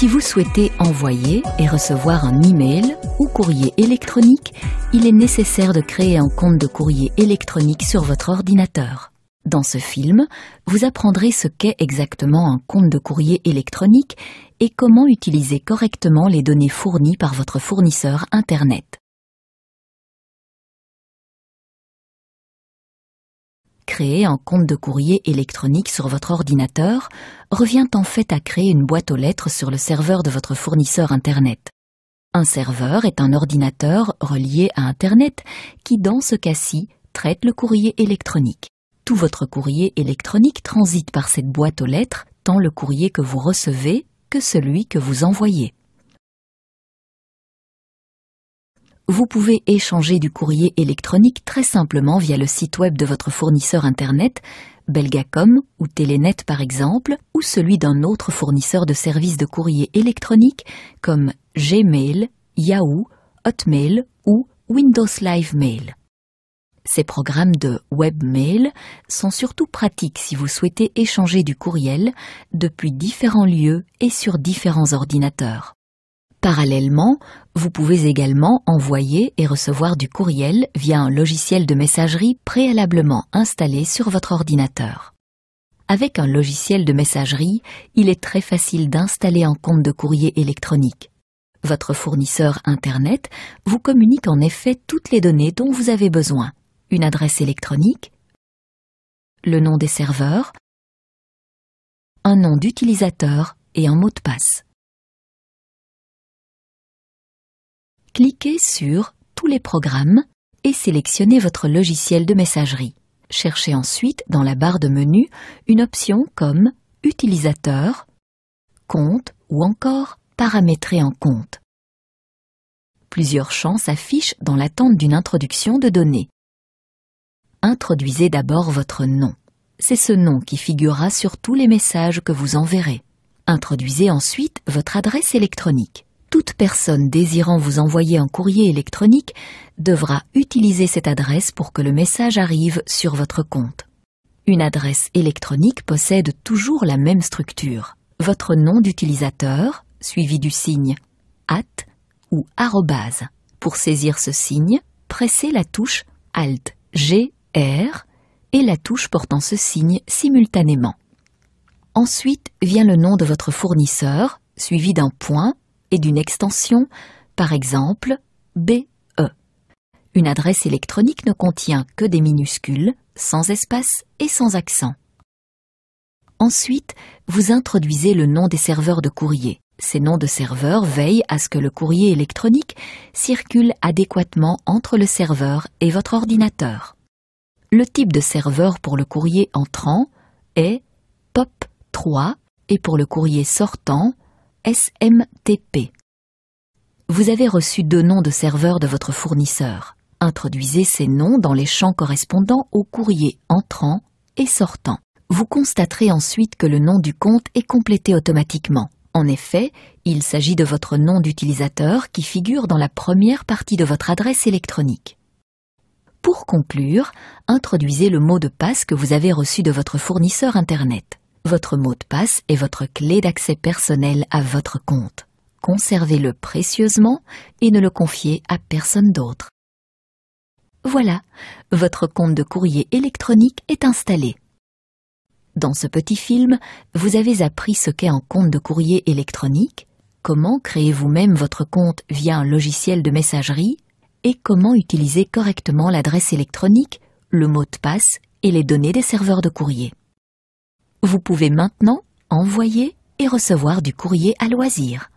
Si vous souhaitez envoyer et recevoir un email ou courrier électronique, il est nécessaire de créer un compte de courrier électronique sur votre ordinateur. Dans ce film, vous apprendrez ce qu'est exactement un compte de courrier électronique et comment utiliser correctement les données fournies par votre fournisseur Internet. créer un compte de courrier électronique sur votre ordinateur revient en fait à créer une boîte aux lettres sur le serveur de votre fournisseur Internet. Un serveur est un ordinateur relié à Internet qui, dans ce cas-ci, traite le courrier électronique. Tout votre courrier électronique transite par cette boîte aux lettres, tant le courrier que vous recevez que celui que vous envoyez. vous pouvez échanger du courrier électronique très simplement via le site web de votre fournisseur Internet, Belgacom ou Telenet par exemple, ou celui d'un autre fournisseur de services de courrier électronique comme Gmail, Yahoo, Hotmail ou Windows Live Mail. Ces programmes de webmail sont surtout pratiques si vous souhaitez échanger du courriel depuis différents lieux et sur différents ordinateurs. Parallèlement, vous pouvez également envoyer et recevoir du courriel via un logiciel de messagerie préalablement installé sur votre ordinateur. Avec un logiciel de messagerie, il est très facile d'installer un compte de courrier électronique. Votre fournisseur Internet vous communique en effet toutes les données dont vous avez besoin. Une adresse électronique, le nom des serveurs, un nom d'utilisateur et un mot de passe. cliquez sur Tous les programmes et sélectionnez votre logiciel de messagerie. Cherchez ensuite dans la barre de menu une option comme Utilisateur, Compte ou encore Paramétrer en compte. Plusieurs champs s'affichent dans l'attente d'une introduction de données. Introduisez d'abord votre nom. C'est ce nom qui figurera sur tous les messages que vous enverrez. Introduisez ensuite votre adresse électronique toute personne désirant vous envoyer un courrier électronique devra utiliser cette adresse pour que le message arrive sur votre compte. Une adresse électronique possède toujours la même structure. Votre nom d'utilisateur, suivi du signe at ou arrobase. Pour saisir ce signe, pressez la touche Alt GR et la touche portant ce signe simultanément. Ensuite vient le nom de votre fournisseur, suivi d'un point et d'une extension, par exemple BE. Une adresse électronique ne contient que des minuscules, sans espace et sans accent. Ensuite, vous introduisez le nom des serveurs de courrier. Ces noms de serveurs veillent à ce que le courrier électronique circule adéquatement entre le serveur et votre ordinateur. Le type de serveur pour le courrier entrant est POP3 et pour le courrier sortant SMTP. Vous avez reçu deux noms de serveurs de votre fournisseur. Introduisez ces noms dans les champs correspondants au courrier entrant et sortant. Vous constaterez ensuite que le nom du compte est complété automatiquement. En effet, il s'agit de votre nom d'utilisateur qui figure dans la première partie de votre adresse électronique. Pour conclure, introduisez le mot de passe que vous avez reçu de votre fournisseur Internet votre mot de passe est votre clé d'accès personnel à votre compte. Conservez-le précieusement et ne le confiez à personne d'autre. Voilà, votre compte de courrier électronique est installé. Dans ce petit film, vous avez appris ce qu'est un compte de courrier électronique, comment créer vous-même votre compte via un logiciel de messagerie et comment utiliser correctement l'adresse électronique, le mot de passe et les données des serveurs de courrier. Vous pouvez maintenant envoyer et recevoir du courrier à loisir.